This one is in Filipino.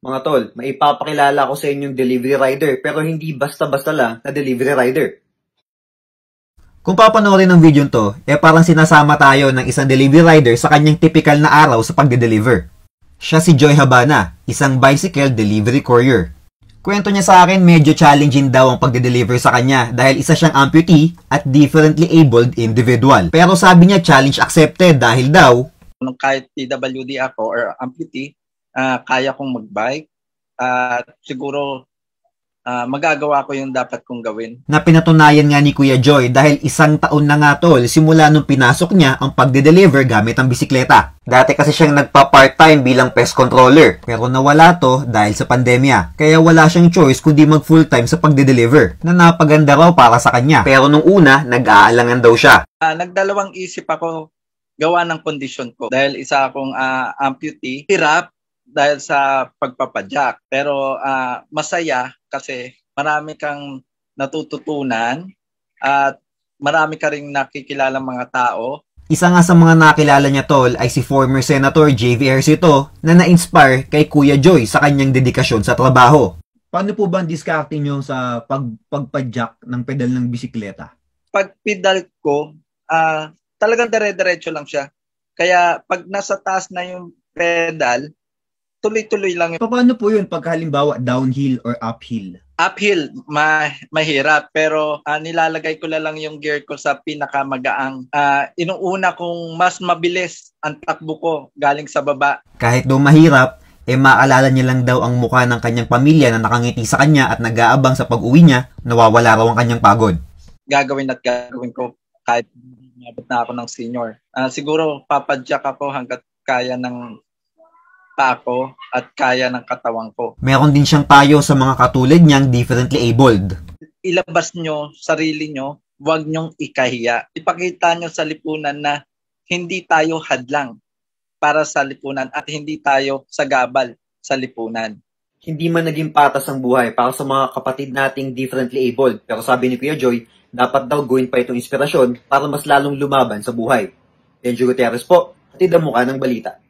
Mga tol, maipapakilala ko sa inyong delivery rider pero hindi basta-basta lang na delivery rider. Kung papanoorin ng video to, eh parang sinasama tayo ng isang delivery rider sa kanyang typical na araw sa pagde-deliver. Siya si Joy Habana, isang bicycle delivery courier. Kwento niya sa akin medyo challenging daw ang pagde-deliver sa kanya dahil isa siyang amputee at differently abled individual. Pero sabi niya challenge accepted dahil daw nung kahit PWD ako or amputee, uh, kaya kong magbike at uh, siguro uh, magagawa ko yung dapat kong gawin. Na pinatunayan nga ni Kuya Joy dahil isang taon na nga tol simula nung pinasok niya ang pagde-deliver gamit ang bisikleta. Dati kasi siyang nagpa-part-time bilang pest controller pero nawala to dahil sa pandemya. Kaya wala siyang choice kundi mag full-time sa pagde-deliver na napaganda raw para sa kanya. Pero nung una, nag-aalangan daw siya. Uh, nagdalawang isip ako gawa ng kondisyon ko dahil isa akong uh, amputee. Hirap dahil sa pagpapadyak. Pero uh, masaya kasi marami kang natututunan at marami ka rin nakikilala mga tao. Isa nga sa mga nakilala niya tol ay si former Senator JV Ercito na na-inspire kay Kuya Joy sa kanyang dedikasyon sa trabaho. Paano po ba ang diskarte nyo sa pag, pagpadyak ng pedal ng bisikleta? Pag pedal ko, uh, talagang dire-diretso lang siya. Kaya pag nasa taas na yung pedal, tuloy-tuloy lang. Paano po yun pag halimbawa downhill or uphill? Uphill, ma- mahirap. Pero uh, nilalagay ko na lang yung gear ko sa pinakamagaang. Uh, inuuna kong mas mabilis ang takbo ko galing sa baba. Kahit daw mahirap, eh maalala niya lang daw ang mukha ng kanyang pamilya na nakangiti sa kanya at nag-aabang sa pag-uwi niya, nawawala raw ang kanyang pagod. Gagawin at gagawin ko kahit nabot na ako ng senior. Uh, siguro papadyak ako hanggat kaya ng bata ko at kaya ng katawan ko. Meron din siyang payo sa mga katulad niyang differently abled. Ilabas nyo sarili nyo, huwag nyong ikahiya. Ipakita nyo sa lipunan na hindi tayo hadlang para sa lipunan at hindi tayo sagabal sa lipunan hindi man naging patas ang buhay para sa mga kapatid nating differently abled. Pero sabi ni Kuya Joy, dapat daw gawin pa itong inspirasyon para mas lalong lumaban sa buhay. Benjo Gutierrez po, hatid ang mukha ng balita.